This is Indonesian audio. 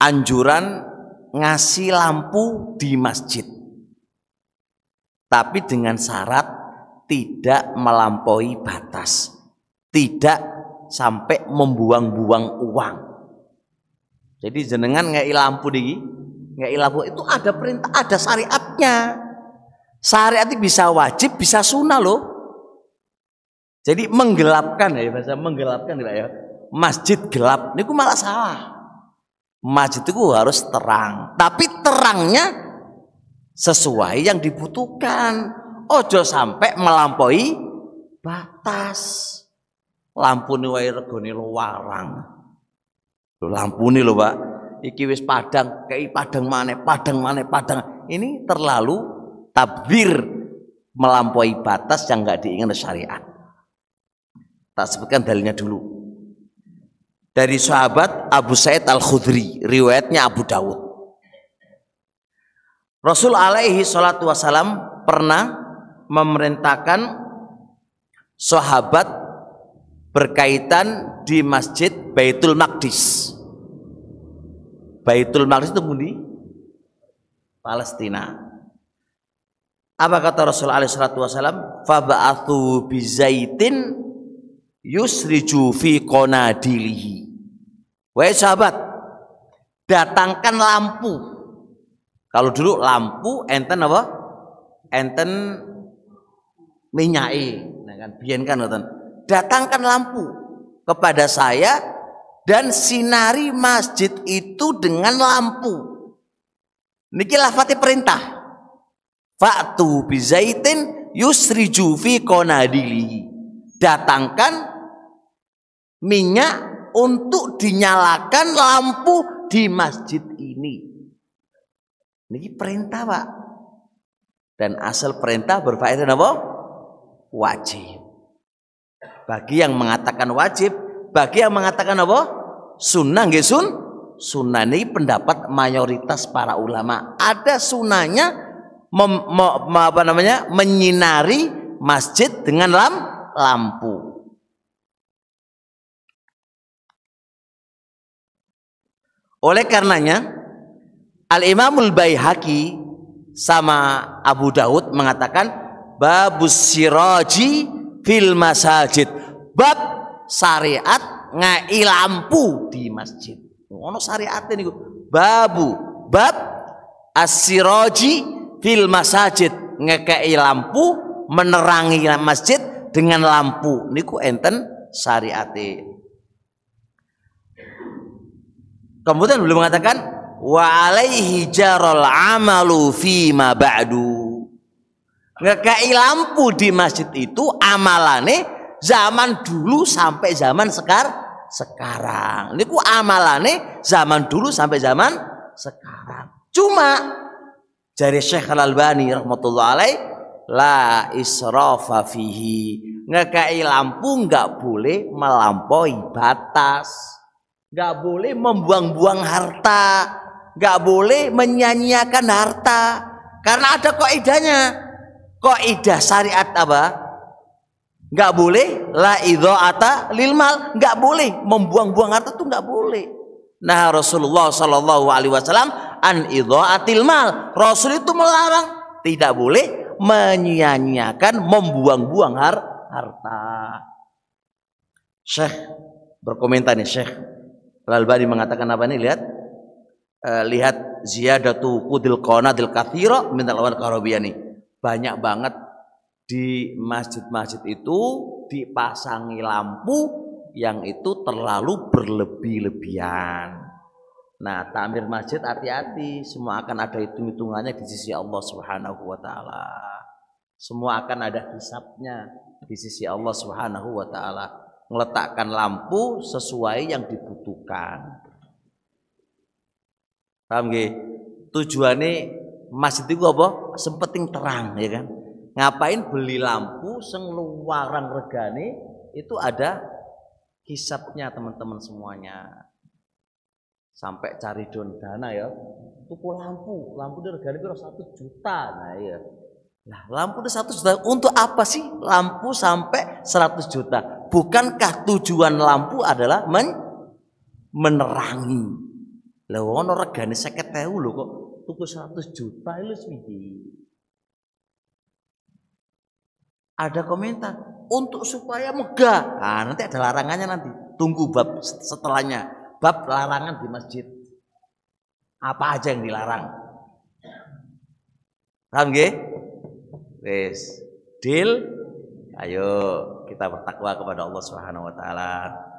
anjuran ngasih lampu di masjid. Tapi dengan syarat tidak melampaui batas. Tidak sampai membuang-buang uang. Jadi jenengan nggak lampu di nggak lampu itu ada perintah, ada syariatnya. Syariat itu bisa wajib, bisa sunnah loh. Jadi menggelapkan ya bahasa menggelapkan tidak ya. Masjid gelap, ini malah salah masjid itu harus terang, tapi terangnya sesuai yang dibutuhkan. Ojo sampai melampaui batas. Lampu ni wae regone luwarang. lampu ni lho, Pak. Iki wis padang, kei padang mana padang mana padang. Ini terlalu tabir melampaui batas yang nggak diinginkan syariat. Tak sebutkan dalilnya dulu dari sahabat Abu Said Al-Khudri, riwayatnya Abu Dawud. Rasul alaihi salatu wasalam pernah memerintahkan sahabat berkaitan di Masjid Baitul Maqdis. Baitul Maqdis itu di Palestina. Apa kata Rasul alaihi salatu wasalam? Faba'athu bizaitin yusriju fi qonadilihi Wahai sahabat, datangkan lampu. Kalau dulu lampu enten apa? Enten minyai, Nah kan biyen kan Datangkan lampu kepada saya dan sinari masjid itu dengan lampu. Niki lafati perintah. Faktu bizaitin yusri fi konadili. Datangkan minyak untuk dinyalakan lampu di masjid ini. Ini perintah pak. Dan asal perintah berfaedah apa? Wajib. Bagi yang mengatakan wajib, bagi yang mengatakan apa? Sunnah nggih sun? Sunnah ini pendapat mayoritas para ulama. Ada sunnahnya mem, mem, apa namanya? menyinari masjid dengan lam, lampu. Oleh karenanya Al-Imamul Baihaqi sama Abu Daud mengatakan babus siraji fil masajid. Bab syariat ngai lampu di masjid. Ono syariat ini Babu bab asiraji fil masajid ngekei lampu menerangi masjid dengan lampu niku enten syariate Kemudian belum mengatakan wa alaihi jarol amalu fi ma ba'du. Ngekai lampu di masjid itu amalane zaman dulu sampai zaman sekar sekarang. ini ku amalane zaman dulu sampai zaman sekarang. Cuma dari Syekh Al Albani rahmatullah alaih la israfa fihi. Ngekai lampu nggak boleh melampaui batas. Gak boleh membuang-buang harta. Gak boleh menyanyiakan harta. Karena ada koidahnya. Koidah syariat apa? Gak boleh la ata lil mal. Gak boleh membuang-buang harta itu gak boleh. Nah Rasulullah Shallallahu Alaihi Wasallam an atil mal. Rasul itu melarang tidak boleh menyanyiakan membuang-buang harta. Syekh berkomentar nih Syekh Al-Albani mengatakan apa ini? Lihat. Uh, lihat ziyadatu qudil qanadil kathira min al-awal Banyak banget di masjid-masjid itu dipasangi lampu yang itu terlalu berlebih-lebihan. Nah, tamir masjid hati-hati, semua akan ada hitung-hitungannya di sisi Allah Subhanahu wa taala. Semua akan ada hisapnya di sisi Allah Subhanahu wa taala. Meletakkan lampu sesuai yang dibutuhkan bukan. Paham nggih? Tujuane masjid itu apa? Sempeting terang ya kan. Ngapain beli lampu sing luaran regane itu ada hisapnya teman-teman semuanya. Sampai cari don dana ya. Tuku lampu, lampu itu regane kira satu juta. Nah iya. Nah, lampu itu satu juta. Untuk apa sih lampu sampai 100 juta? Bukankah tujuan lampu adalah men menerangi. Lah ono regane 50.000 lho kok tuku 100 juta itu siji. Ada komentar untuk supaya megah. Nah, nanti ada larangannya nanti. Tunggu bab setelahnya. Bab larangan di masjid. Apa aja yang dilarang? Paham nggih? Wis. Deal. Ayo kita bertakwa kepada Allah Subhanahu wa taala.